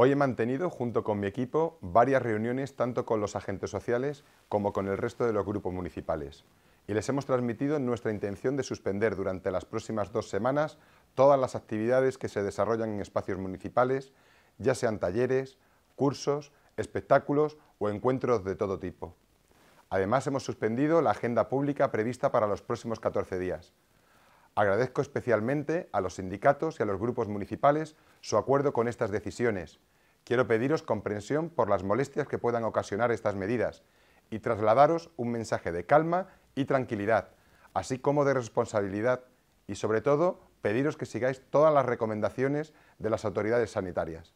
Hoy he mantenido, junto con mi equipo, varias reuniones tanto con los agentes sociales como con el resto de los grupos municipales y les hemos transmitido nuestra intención de suspender durante las próximas dos semanas todas las actividades que se desarrollan en espacios municipales, ya sean talleres, cursos, espectáculos o encuentros de todo tipo. Además, hemos suspendido la agenda pública prevista para los próximos 14 días, Agradezco especialmente a los sindicatos y a los grupos municipales su acuerdo con estas decisiones. Quiero pediros comprensión por las molestias que puedan ocasionar estas medidas y trasladaros un mensaje de calma y tranquilidad, así como de responsabilidad y, sobre todo, pediros que sigáis todas las recomendaciones de las autoridades sanitarias.